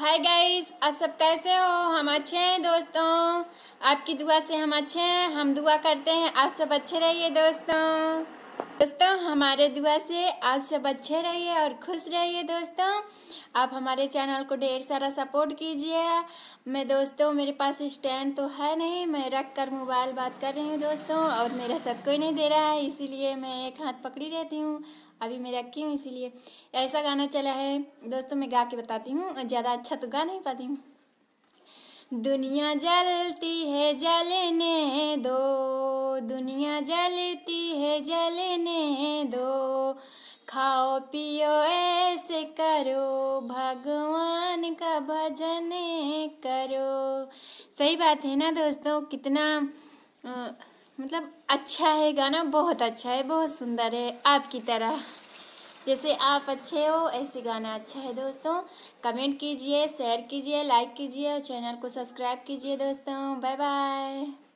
hi guys आप सब कैसे हो हम अच्छे हैं दोस्तों आपकी दुआ से हम अच्छे हैं हम दुआ करते हैं आप सब अच्छे रहिए दोस्तों दोस्तों हमारे दुआ से आप सब अच्छे रहिए और खुश रहिए दोस्तों आप हमारे चैनल को ढेर सारा सपोर्ट कीजिए मैं दोस्तों मेरे पास स्टैंड तो है नहीं मैं रख कर मोबाइल बात कर रही हूँ दोस्तों और मेरा साथ कोई नहीं दे रहा है इसीलिए मैं एक हाथ पकड़ी रहती हूँ अभी मैं रखी हूँ इसीलिए ऐसा गाना चला है दोस्तों मैं गा के बताती हूँ ज़्यादा अच्छा तो गा नहीं पाती हूँ दुनिया जलती है जलने दो दुनिया जलती है जलने दो खाओ पियो ऐसे करो भगवान का भजन करो सही बात है ना दोस्तों कितना आ, मतलब अच्छा है गाना बहुत अच्छा है बहुत सुंदर है आपकी तरह जैसे आप अच्छे हो ऐसे गाना अच्छा है दोस्तों कमेंट कीजिए शेयर कीजिए लाइक कीजिए और चैनल को सब्सक्राइब कीजिए दोस्तों बाय बाय